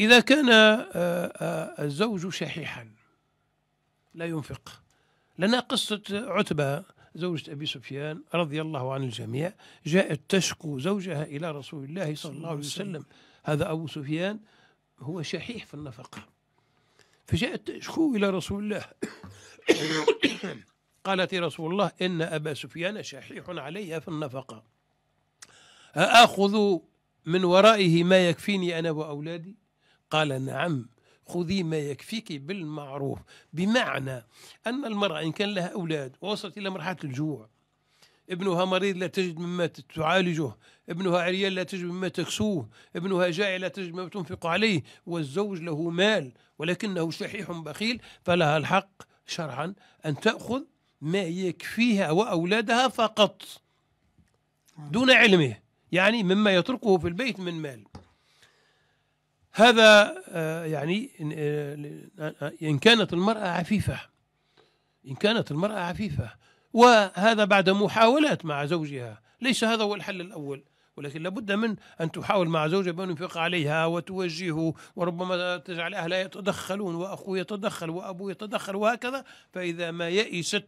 إذا كان آه، آه، الزوج شحيحا لا ينفق لنا قصة عتبة زوجة أبي سفيان رضي الله عن الجميع جاءت تشكو زوجها إلى رسول الله صلى الله عليه وسلم هذا أبو سفيان هو شحيح في النفقة فجاءت تشكو إلى رسول الله قالت يا رسول الله إن أبا سفيان شحيح عليها في النفقة أأخذ من ورائه ما يكفيني أنا وأولادي قال نعم خذي ما يكفيك بالمعروف بمعنى أن المرأة إن كان لها أولاد ووصلت إلى مرحلة الجوع ابنها مريض لا تجد مما تعالجه ابنها عريان لا تجد مما تكسوه ابنها جائع لا تجد مما تنفق عليه والزوج له مال ولكنه شحيح بخيل فلها الحق شرعا أن تأخذ ما يكفيها وأولادها فقط دون علمه يعني مما يتركه في البيت من مال هذا آه، يعني آه، آه، إن كانت المرأة عفيفة إن كانت المرأة عفيفة وهذا بعد محاولات مع زوجها ليس هذا هو الحل الأول ولكن لابد من أن تحاول مع زوجها بأن ينفق عليها وتوجهه وربما تجعل أهلها يتدخلون وأخوه يتدخل وأبوه يتدخل وهكذا فإذا ما يئست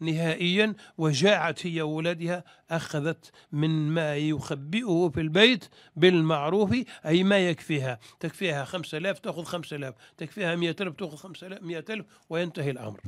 نهائيا وجاعت هي وولدها أخذت من ما يخبئه في البيت بالمعروف أي ما يكفيها تكفيها 5000 تأخذ 5000 تكفيها 100000 تأخذ 5000 ألف وينتهي الأمر